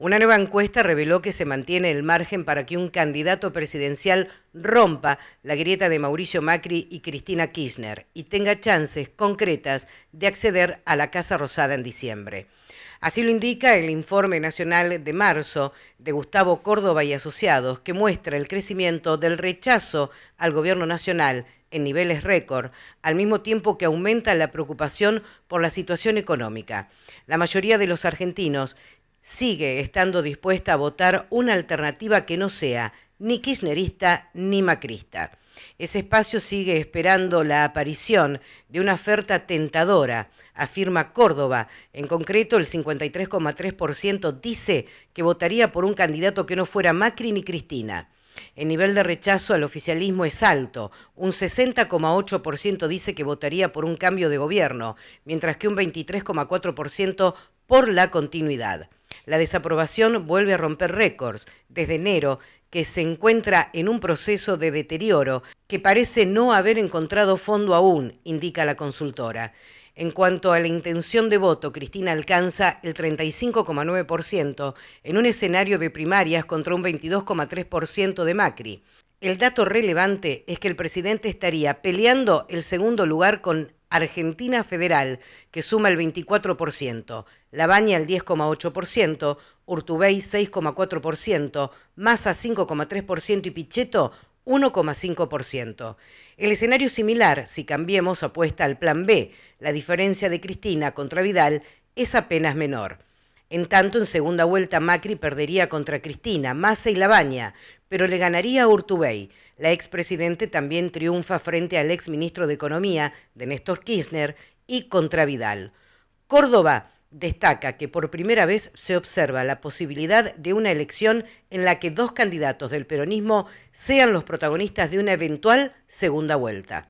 Una nueva encuesta reveló que se mantiene el margen para que un candidato presidencial rompa la grieta de Mauricio Macri y Cristina Kirchner y tenga chances concretas de acceder a la Casa Rosada en diciembre. Así lo indica el informe nacional de marzo de Gustavo Córdoba y Asociados, que muestra el crecimiento del rechazo al gobierno nacional en niveles récord, al mismo tiempo que aumenta la preocupación por la situación económica. La mayoría de los argentinos sigue estando dispuesta a votar una alternativa que no sea ni kirchnerista ni macrista. Ese espacio sigue esperando la aparición de una oferta tentadora, afirma Córdoba. En concreto, el 53,3% dice que votaría por un candidato que no fuera Macri ni Cristina. El nivel de rechazo al oficialismo es alto. Un 60,8% dice que votaría por un cambio de gobierno, mientras que un 23,4% por la continuidad. La desaprobación vuelve a romper récords. Desde enero, que se encuentra en un proceso de deterioro que parece no haber encontrado fondo aún, indica la consultora. En cuanto a la intención de voto, Cristina alcanza el 35,9% en un escenario de primarias contra un 22,3% de Macri. El dato relevante es que el presidente estaría peleando el segundo lugar con Argentina Federal, que suma el 24%, La Baña el 10,8%, Urtubey 6,4%, Massa 5,3% y Pichetto 1,5%. El escenario similar, si cambiemos, apuesta al plan B. La diferencia de Cristina contra Vidal es apenas menor. En tanto, en segunda vuelta Macri perdería contra Cristina, Massa y Labaña, pero le ganaría a Urtubey. La expresidente también triunfa frente al exministro de Economía, de Néstor Kirchner, y contra Vidal. Córdoba destaca que por primera vez se observa la posibilidad de una elección en la que dos candidatos del peronismo sean los protagonistas de una eventual segunda vuelta.